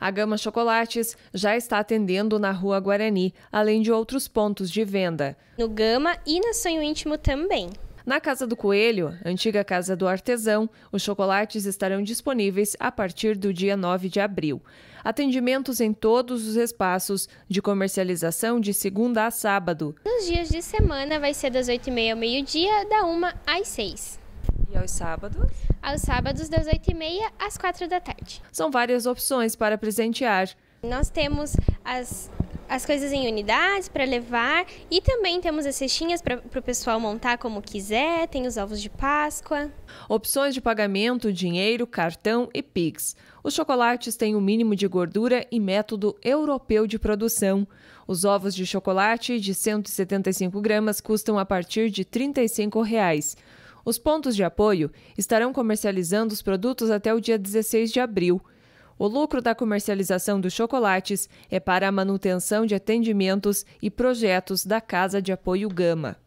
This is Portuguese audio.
A Gama Chocolates já está atendendo na Rua Guarani, além de outros pontos de venda. No Gama e na Sonho Íntimo também. Na Casa do Coelho, antiga casa do artesão, os chocolates estarão disponíveis a partir do dia 9 de abril. Atendimentos em todos os espaços de comercialização de segunda a sábado. Nos dias de semana vai ser das 8h30 ao meio-dia, da 1 às 6 e aos sábados? Aos sábados, das 8h30 às 4 da tarde. São várias opções para presentear. Nós temos as as coisas em unidades para levar e também temos as cestinhas para o pessoal montar como quiser, tem os ovos de Páscoa. Opções de pagamento, dinheiro, cartão e Pix. Os chocolates têm o um mínimo de gordura e método europeu de produção. Os ovos de chocolate de 175 gramas custam a partir de R$ 35. Reais. Os pontos de apoio estarão comercializando os produtos até o dia 16 de abril. O lucro da comercialização dos chocolates é para a manutenção de atendimentos e projetos da Casa de Apoio Gama.